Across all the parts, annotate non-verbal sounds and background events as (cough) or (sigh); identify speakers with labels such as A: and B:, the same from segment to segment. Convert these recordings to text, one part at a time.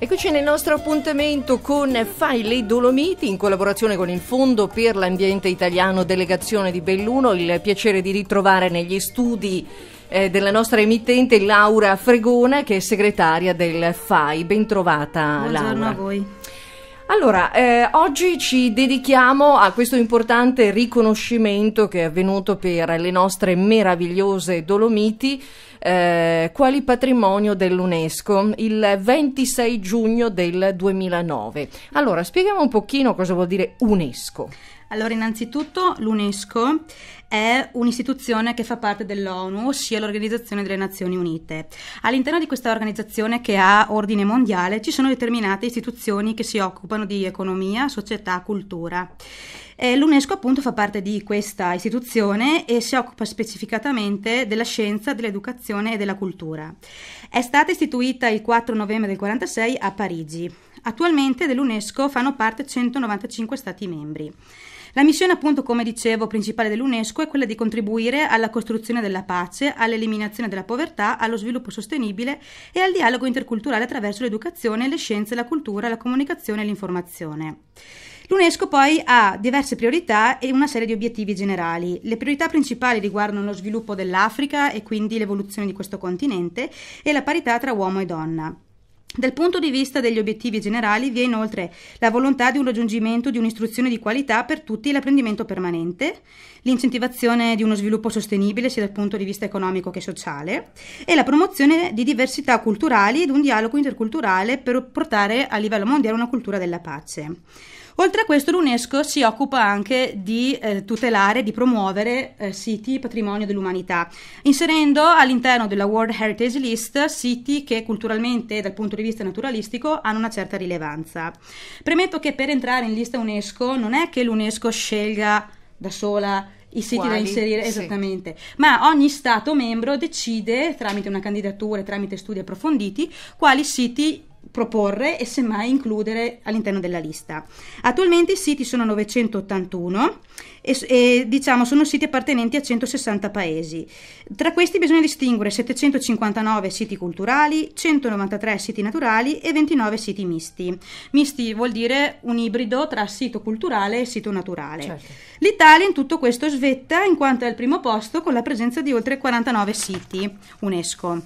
A: Eccoci nel nostro appuntamento con Fai le Dolomiti in collaborazione con il Fondo per l'Ambiente Italiano Delegazione di Belluno. Il piacere di ritrovare negli studi eh, della nostra emittente Laura Fregona che è segretaria del FAI. Bentrovata Buongiorno Laura. Buongiorno a voi. Allora, eh, oggi ci dedichiamo a questo importante riconoscimento che è avvenuto per le nostre meravigliose Dolomiti. Eh, quali patrimonio dell'UNESCO il 26 giugno del 2009. Allora, spieghiamo un pochino cosa vuol dire UNESCO.
B: Allora, innanzitutto l'UNESCO è un'istituzione che fa parte dell'ONU, ossia l'Organizzazione delle Nazioni Unite. All'interno di questa organizzazione che ha ordine mondiale ci sono determinate istituzioni che si occupano di economia, società, cultura. Eh, L'UNESCO appunto fa parte di questa istituzione e si occupa specificatamente della scienza, dell'educazione e della cultura. È stata istituita il 4 novembre del 1946 a Parigi. Attualmente dell'UNESCO fanno parte 195 Stati membri. La missione, appunto, come dicevo, principale dell'UNESCO è quella di contribuire alla costruzione della pace, all'eliminazione della povertà, allo sviluppo sostenibile e al dialogo interculturale attraverso l'educazione, le scienze, la cultura, la comunicazione e l'informazione. L'UNESCO poi ha diverse priorità e una serie di obiettivi generali. Le priorità principali riguardano lo sviluppo dell'Africa e quindi l'evoluzione di questo continente e la parità tra uomo e donna. Dal punto di vista degli obiettivi generali vi è inoltre la volontà di un raggiungimento di un'istruzione di qualità per tutti e l'apprendimento permanente, l'incentivazione di uno sviluppo sostenibile sia dal punto di vista economico che sociale e la promozione di diversità culturali ed un dialogo interculturale per portare a livello mondiale una cultura della pace. Oltre a questo l'UNESCO si occupa anche di eh, tutelare, di promuovere eh, siti patrimonio dell'umanità, inserendo all'interno della World Heritage List siti che culturalmente dal punto di vista naturalistico hanno una certa rilevanza. Premetto che per entrare in lista UNESCO non è che l'UNESCO scelga da sola i siti Quali? da inserire sì. esattamente, ma ogni Stato membro decide tramite una candidatura, e tramite studi approfonditi, quali siti proporre e semmai includere all'interno della lista. Attualmente i siti sono 981 e, e, diciamo sono siti appartenenti a 160 paesi. Tra questi bisogna distinguere 759 siti culturali, 193 siti naturali e 29 siti misti. Misti vuol dire un ibrido tra sito culturale e sito naturale. Certo. L'Italia in tutto questo svetta in quanto è al primo posto con la presenza di oltre 49 siti UNESCO.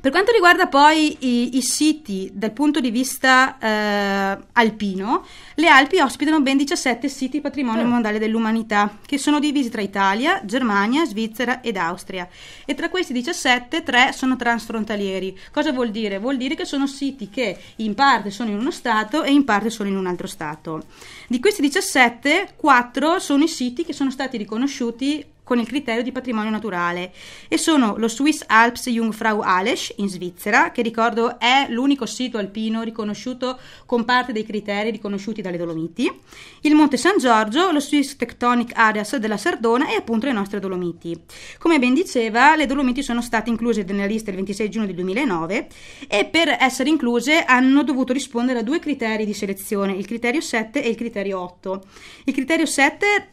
B: Per quanto riguarda poi i, i siti dal punto di vista eh, alpino, le Alpi ospitano ben 17 siti patrimonio oh. mondiale dell'umanità, che sono divisi tra Italia, Germania, Svizzera ed Austria. E tra questi 17, 3 sono transfrontalieri. Cosa vuol dire? Vuol dire che sono siti che in parte sono in uno Stato e in parte sono in un altro Stato. Di questi 17, 4 sono i siti che sono stati riconosciuti con il criterio di patrimonio naturale e sono lo Swiss Alps Jungfrau Alesch in Svizzera, che ricordo è l'unico sito alpino riconosciuto con parte dei criteri riconosciuti dalle Dolomiti, il Monte San Giorgio, lo Swiss Tectonic Areas della Sardona e appunto le nostre Dolomiti. Come ben diceva, le Dolomiti sono state incluse nella lista il 26 giugno del 2009 e per essere incluse hanno dovuto rispondere a due criteri di selezione, il criterio 7 e il criterio 8. Il criterio 7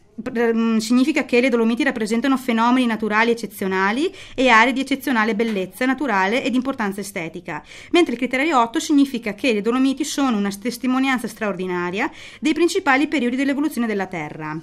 B: Mm, significa che le Dolomiti rappresentano fenomeni naturali eccezionali e aree di eccezionale bellezza naturale ed importanza estetica, mentre il criterio 8 significa che le Dolomiti sono una testimonianza straordinaria dei principali periodi dell'evoluzione della Terra.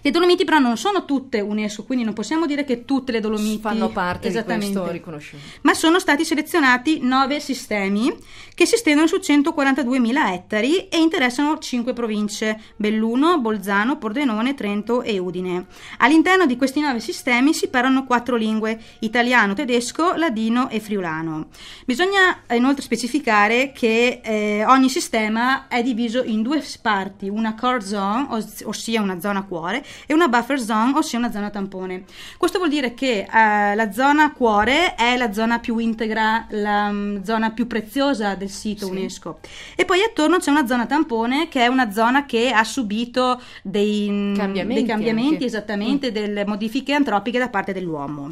B: Le Dolomiti però non sono tutte UNESCO, quindi non possiamo dire che tutte le Dolomiti fanno parte di questo riconoscimento. Ma sono stati selezionati 9 sistemi che si estendono su 142.000 ettari e interessano 5 province: Belluno, Bolzano, Pordenone, Trento e Udine. All'interno di questi 9 sistemi si parlano 4 lingue: italiano, tedesco, ladino e friulano. Bisogna eh, inoltre specificare che eh, ogni sistema è diviso in due parti, una core zone, ossia una zona cuore, e una buffer zone, ossia una zona tampone. Questo vuol dire che eh, la zona cuore è la zona più integra, la um, zona più preziosa del sito sì. UNESCO. E poi attorno c'è una zona tampone che è una zona che ha subito dei cambiamenti, dei cambiamenti esattamente, mm. delle modifiche antropiche da parte dell'uomo.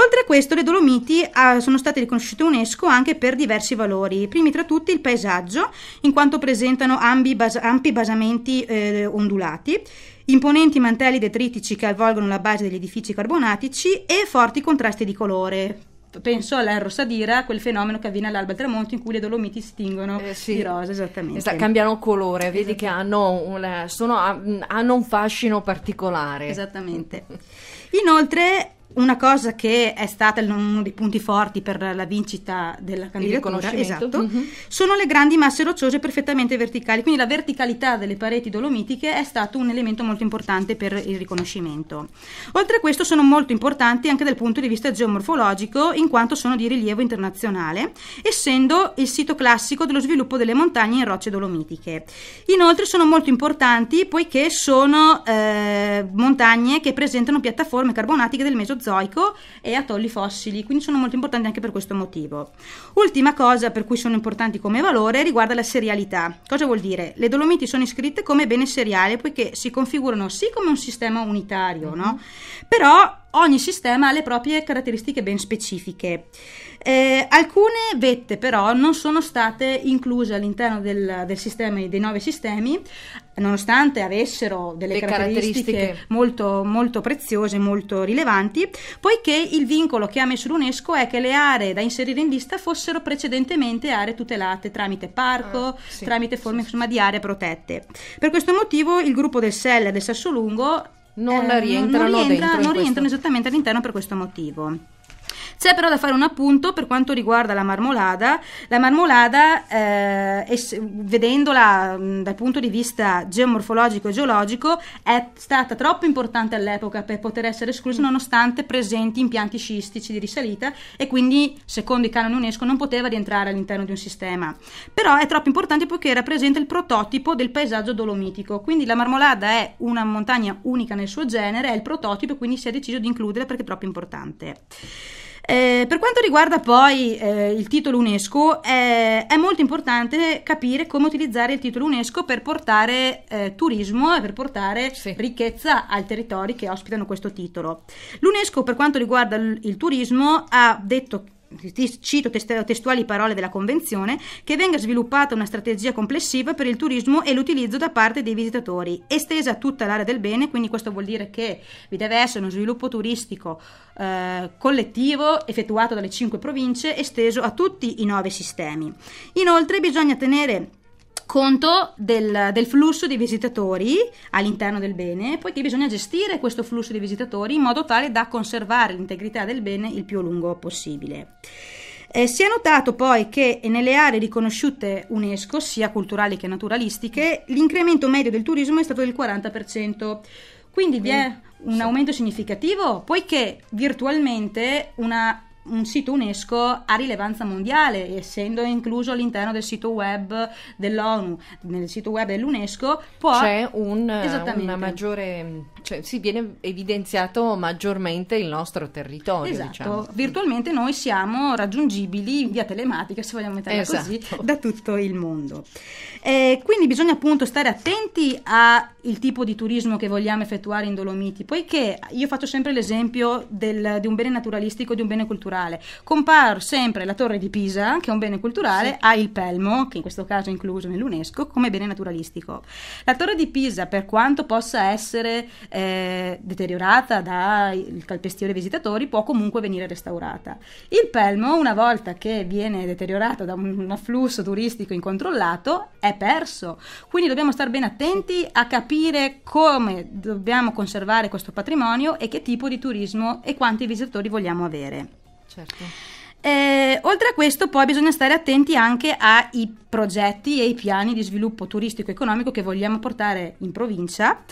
B: Oltre a questo, le Dolomiti eh, sono state riconosciute UNESCO anche per diversi valori, primi tra tutti il paesaggio, in quanto presentano ampi, bas- ampi basamenti eh, ondulati, imponenti mantelli detritici che avvolgono la base degli edifici carbonatici e forti contrasti di colore. Penso all'arrossadira, quel fenomeno che avviene all'alba al tramonto in cui le Dolomiti stingono eh sì. di rosa, esattamente. Esa, cambiano colore, vedi esatto. che hanno un, eh, sono, hanno un fascino particolare. Esattamente. Inoltre una cosa che è stata uno dei punti forti per la vincita della candidatura esatto, mm-hmm. sono le grandi masse rocciose perfettamente verticali, quindi la verticalità delle pareti dolomitiche è stato un elemento molto importante per il riconoscimento. Oltre a questo sono molto importanti anche dal punto di vista geomorfologico in quanto sono di rilievo internazionale, essendo il sito classico dello sviluppo delle montagne in rocce dolomitiche. Inoltre sono molto importanti poiché sono eh, montagne che presentano piattaforme carbonatiche del Mesozoico Mesozoico e atolli fossili, quindi sono molto importanti anche per questo motivo. Ultima cosa per cui sono importanti come valore riguarda la serialità. Cosa vuol dire? Le Dolomiti sono iscritte come bene seriale poiché si configurano sì come un sistema unitario, mm-hmm. no? Mhm. però ogni sistema ha le proprie caratteristiche ben specifiche. Eh, alcune vette però non sono state incluse all'interno del, del sistema dei nove sistemi nonostante avessero delle Le caratteristiche, caratteristiche. Molto, molto, preziose, molto rilevanti, poiché il vincolo che ha messo l'UNESCO è che le aree da inserire in lista fossero precedentemente aree tutelate tramite parco, ah, sì, tramite forme sì, insomma, di aree protette. Per questo motivo il gruppo del SEL del Sassolungo non, eh, rientrano, non rientra, non rientrano esattamente all'interno per questo motivo. C'è però da fare un appunto per quanto riguarda la marmolada. La marmolada, eh, es- vedendola mh, mm, dal punto di vista geomorfologico e geologico, è stata troppo importante all'epoca per poter essere esclusa, mm. nonostante presenti impianti scistici di risalita e quindi, secondo i canoni UNESCO, non poteva rientrare all'interno di un sistema. Però è troppo importante poiché rappresenta il prototipo del paesaggio dolomitico. Quindi la marmolada è una montagna unica nel suo genere, è il prototipo, quindi si è deciso di includere perché è troppo importante. Eh, per quanto riguarda poi eh, il titolo UNESCO, eh, è molto importante capire come utilizzare il titolo UNESCO per portare eh, turismo e per portare sì. ricchezza ai territori che ospitano questo titolo. L'UNESCO, per quanto riguarda il, il turismo, ha detto che cito testuali parole della Convenzione, che venga sviluppata una strategia complessiva per il turismo e l'utilizzo da parte dei visitatori, estesa a tutta l'area del bene, quindi questo vuol dire che vi deve essere uno sviluppo turistico eh, collettivo effettuato dalle cinque province, esteso a tutti i nove sistemi. Inoltre bisogna tenere conto del, del, flusso di visitatori all'interno del bene, poiché bisogna gestire questo flusso di visitatori in modo tale da conservare l'integrità del bene il più a lungo possibile. Eh, si è notato poi che nelle aree riconosciute UNESCO, sia culturali che naturalistiche, l'incremento medio del turismo è stato del 40%. Quindi vi è un aumento significativo, poiché virtualmente una un sito UNESCO ha rilevanza mondiale, essendo incluso all'interno del sito web dell'ONU, nel sito web dell'UNESCO, può... C'è un, eh, una maggiore... Cioè, si viene evidenziato
A: maggiormente
B: il nostro territorio, esatto. Diciamo. Virtualmente noi siamo raggiungibili via telematica, se vogliamo metterla esatto. così, da tutto il mondo. Eh, quindi bisogna appunto stare attenti al tipo di turismo che vogliamo effettuare in Dolomiti, poiché io faccio sempre l'esempio del, di un bene naturalistico, di un bene culturale culturale. Compar sempre la Torre di Pisa, che è un bene culturale, sì. ha il Pelmo, che in questo caso è incluso nell'UNESCO, come bene naturalistico. La Torre di Pisa, per quanto possa essere eh, deteriorata dal calpestio dei visitatori, può comunque venire restaurata. Il Pelmo, una volta che viene deteriorato da un, un afflusso turistico incontrollato, è perso. Quindi dobbiamo stare ben attenti a capire come dobbiamo conservare questo patrimonio e che tipo di turismo e quanti visitatori vogliamo avere. Certo. Eh, oltre a questo poi bisogna stare attenti anche ai progetti e ai piani di sviluppo turistico economico che vogliamo portare in provincia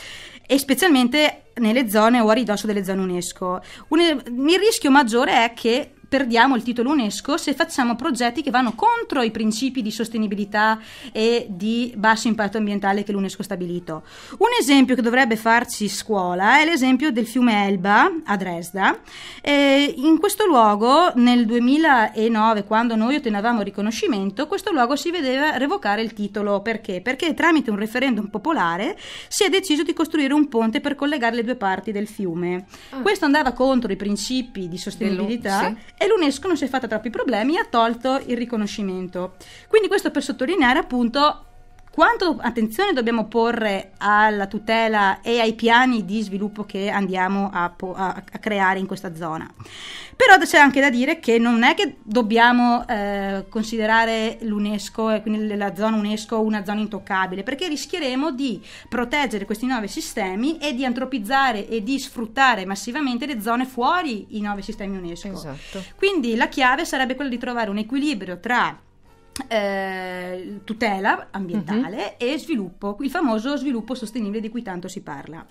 B: e specialmente nelle zone o a ridosso delle zone UNESCO. Un, il rischio maggiore è che perdiamo il titolo UNESCO se facciamo progetti che vanno contro i principi di sostenibilità e di basso impatto ambientale che l'UNESCO ha stabilito. Un esempio che dovrebbe farci scuola è l'esempio del fiume Elba a Dresda. E in questo luogo, nel 2009, quando noi ottenevamo riconoscimento, questo luogo si vedeva revocare il titolo. Perché? Perché tramite un referendum popolare si è deciso di costruire un ponte per collegare le due parti del fiume. Ah. Questo andava contro i principi di sostenibilità e l'UNESCO non si è fatta troppi problemi e ha tolto il riconoscimento. Quindi questo per sottolineare appunto quanto attenzione dobbiamo porre alla tutela e ai piani di sviluppo che andiamo a, po- a, a creare in questa zona? Però c'è anche da dire che non è che dobbiamo eh, considerare l'UNESCO e quindi la zona UNESCO una zona intoccabile, perché rischieremo di proteggere questi nuovi sistemi e di antropizzare e di sfruttare massivamente le zone fuori i nuovi sistemi UNESCO. Esatto. Quindi la chiave sarebbe quella di trovare un equilibrio tra eh, tutela ambientale uh-huh. e sviluppo, il famoso sviluppo sostenibile di cui tanto si parla.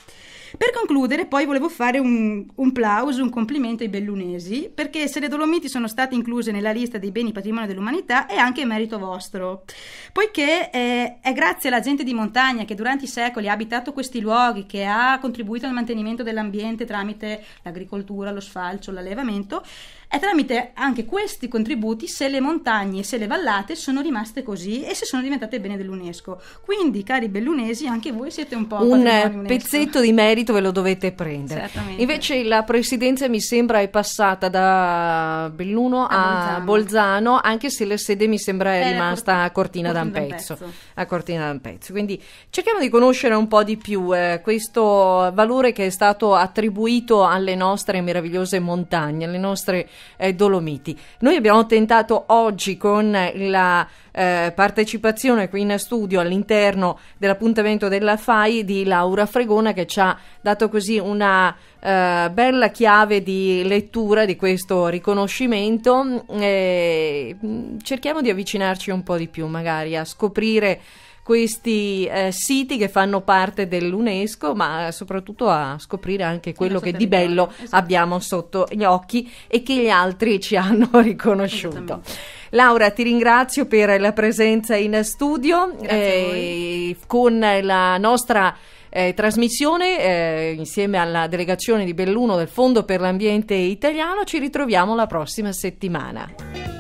B: Per concludere, poi volevo fare un, un plauso, un complimento ai bellunesi, perché se le Dolomiti sono state incluse nella lista dei beni patrimonio dell'umanità è anche merito vostro, poiché eh, è grazie alla gente di montagna che durante i secoli ha abitato questi luoghi, che ha contribuito al mantenimento dell'ambiente tramite l'agricoltura, lo sfalcio, l'allevamento, è tramite anche questi contributi se le montagne e se le vallate sono rimaste così e se sono diventate bene dell'UNESCO. Quindi, cari bellunesi, anche voi siete un po' un pezzetto
A: di merito ve lo dovete prendere. Certamente. Invece la presidenza mi sembra è passata da Belluno a, a Bolzano. Bolzano. anche se la sede mi sembra è eh, rimasta a Cortina d'Ampezzo. A Cortina d'Ampezzo. Quindi cerchiamo di conoscere un po' di più eh, questo valore che è stato attribuito alle nostre meravigliose montagne, alle nostre eh, Dolomiti. Noi abbiamo tentato oggi con la eh, partecipazione qui in studio all'interno dell'appuntamento della FAI di Laura Fregona che ci ha dato così una eh, bella chiave di lettura di questo riconoscimento. Eh, cerchiamo di avvicinarci un po' di più magari a scoprire questi eh, siti che fanno parte dell'UNESCO, ma soprattutto a scoprire anche quello che di bello esatto. abbiamo sotto gli occhi e che gli altri ci (laughs) hanno riconosciuto. Laura, ti ringrazio per la presenza in studio eh, con la nostra eh, trasmissione eh, insieme alla delegazione di Belluno del Fondo per l'Ambiente Italiano. Ci ritroviamo la prossima settimana.